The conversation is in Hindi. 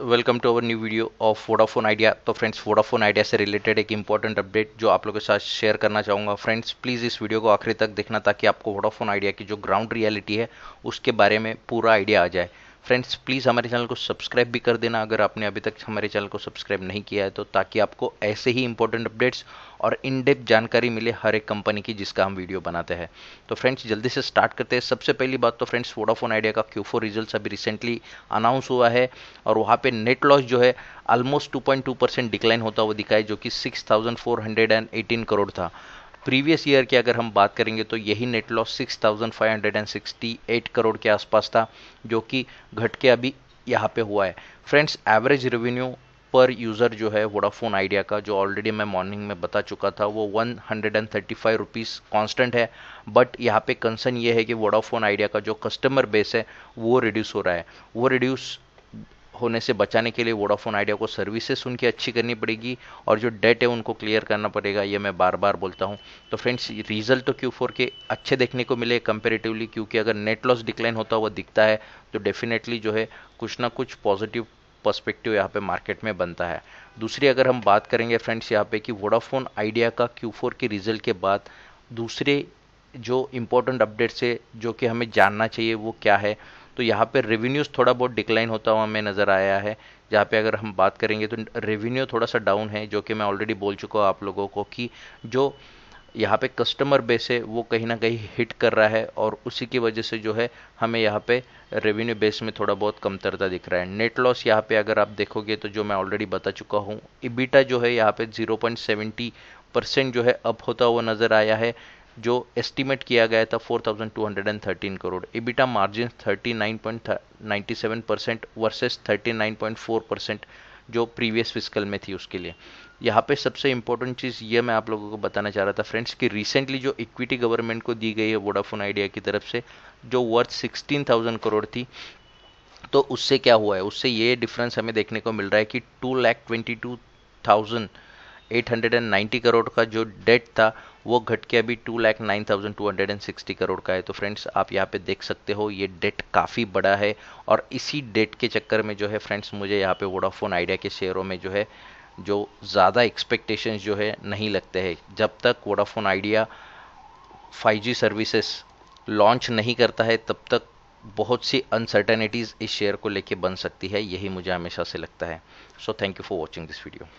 welcome to our new video of Vodafone Idea तो फ्रेंड्स वोडाफोन आइडिया से रिलेटेड एक इंपॉर्टेंट अपडेट जो आप लोगों के साथ शेयर करना चाहूँगा फ्रेंड्स प्लीज़ इस वीडियो को आखिरी तक देखना ताकि आपको वोडाफोन आइडिया की जो ग्राउंड रियलिटी है उसके बारे में पूरा आइडिया आ जाए फ्रेंड्स प्लीज़ हमारे चैनल को सब्सक्राइब भी कर देना अगर आपने अभी तक हमारे चैनल को सब्सक्राइब नहीं किया है तो ताकि आपको ऐसे ही इंपॉर्टेंट अपडेट्स और इन डेप्थ जानकारी मिले हर एक कंपनी की जिसका हम वीडियो बनाते हैं तो फ्रेंड्स जल्दी से स्टार्ट करते हैं सबसे पहली बात तो फ्रेंड्स वोडाफोन आइडिया का क्यू फोर रिजल्ट अभी रिसेंटली अनाउंस हुआ है और वहाँ पर नेट लॉस जो है ऑलमोस्ट टू परसेंट डिक्लाइन होता हुआ दिखाई जो कि सिक्स करोड़ था प्रीवियस ईयर की अगर हम बात करेंगे तो यही नेट लॉस 6,568 करोड़ के आसपास था जो कि घट के अभी यहाँ पे हुआ है friends average revenue per user जो है वोडाफोन आइडिया का जो ऑलरेडी मैं मॉर्निंग में बता चुका था वो one hundred and thirty five rupees constant है बट यहाँ पे कंसर्न ये है कि वोडाफोन आइडिया का जो कस्टमर बेस है वो रिड्यूस हो रहा है वो रिड्यूस होने से बचाने के लिए वोडाफोन आइडिया को सर्विसेज उनकी अच्छी करनी पड़ेगी और जो डेट है उनको क्लियर करना पड़ेगा ये मैं बार बार बोलता हूँ तो फ्रेंड्स रिजल्ट तो क्यू फोर के अच्छे देखने को मिले कंपेरेटिवली क्योंकि अगर नेट लॉस डिक्लाइन होता हुआ दिखता है तो डेफिनेटली जो है कुछ ना कुछ पॉजिटिव पर्स्पेक्टिव यहाँ पे मार्केट में बनता है दूसरी अगर हम बात करेंगे फ्रेंड्स यहाँ पे कि वोडाफोन आइडिया का क्यू फोर के रिजल्ट के बाद दूसरे जो इम्पोर्टेंट अपडेट्स है जो कि हमें जानना चाहिए वो क्या है तो यहाँ पे रेवेन्यूज़ थोड़ा बहुत डिक्लाइन होता हुआ हमें नज़र आया है जहाँ पे अगर हम बात करेंगे तो रेवेन्यू थोड़ा सा डाउन है जो कि मैं ऑलरेडी बोल चुका हूँ आप लोगों को कि जो यहाँ पे कस्टमर बेस है वो कहीं ना कहीं हिट कर रहा है और उसी की वजह से जो है हमें यहाँ पे रेवेन्यू बेस में थोड़ा बहुत कमतरता दिख रहा है नेट लॉस यहाँ पे अगर आप देखोगे तो जो मैं ऑलरेडी बता चुका हूँ इबिटा जो है यहाँ पे 0.70 परसेंट जो है अप होता हुआ नज़र आया है जो एस्टिमेट किया गया था 4,213 crore EBITDA margin 39.97 percent versus 39.4 percent जो प्रीवियस फिस्कल में थी उसके लिए यहाँ पे सबसे इंपॉर्टेंट चीज़ ये मैं आप लोगों को बताना चाह रहा था फ्रेंड्स कि रिसेंटली जो इक्विटी गवर्नमेंट को दी गई है वोडाफोन आइडिया की तरफ से जो वर्थ सिक्सटीन थाउजेंड करोड़ थी तो उससे क्या हुआ है उससे ये डिफरेंस हमें देखने को मिल रहा है कि two lakh twenty two thousand 890 crore का जो डेट था वो घट के अभी two lakh nine thousand two hundred and sixty crore का है तो फ्रेंड्स आप यहाँ पे देख सकते हो ये डेट काफ़ी बड़ा है और इसी डेट के चक्कर में जो है फ्रेंड्स मुझे यहाँ पे वोडाफोन आइडिया के शेयरों में जो है जो ज़्यादा एक्सपेक्टेशंस जो है नहीं लगते हैं जब तक Vodafone Idea five services launch नहीं करता है तब तक बहुत सी अनसर्टेनिटीज़ इस शेयर को लेके बन सकती है यही मुझे हमेशा से लगता है so thank you for watching this video